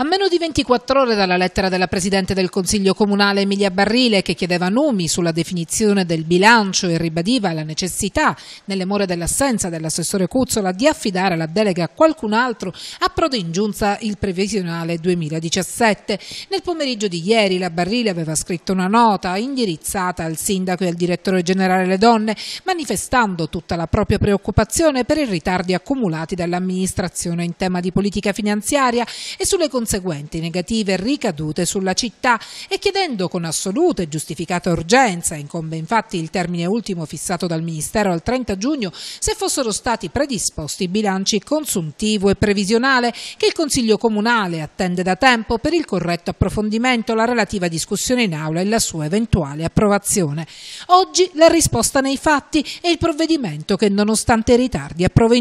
A meno di 24 ore dalla lettera della Presidente del Consiglio Comunale Emilia Barrile che chiedeva nomi sulla definizione del bilancio e ribadiva la necessità, nelle more dell'assenza dell'assessore Cuzzola, di affidare la delega a qualcun altro, approda in giunta il previsionale 2017. Nel pomeriggio di ieri la Barrile aveva scritto una nota indirizzata al sindaco e al direttore generale Le Donne, manifestando tutta la propria preoccupazione per i ritardi accumulati dall'amministrazione in tema di politica finanziaria e sulle conseguenze conseguenti negative ricadute sulla città e chiedendo con assoluta e giustificata urgenza, incombe infatti il termine ultimo fissato dal Ministero al 30 giugno, se fossero stati predisposti bilanci consuntivo e previsionale che il Consiglio Comunale attende da tempo per il corretto approfondimento, la relativa discussione in aula e la sua eventuale approvazione. Oggi la risposta nei fatti è il provvedimento che nonostante i ritardi approva in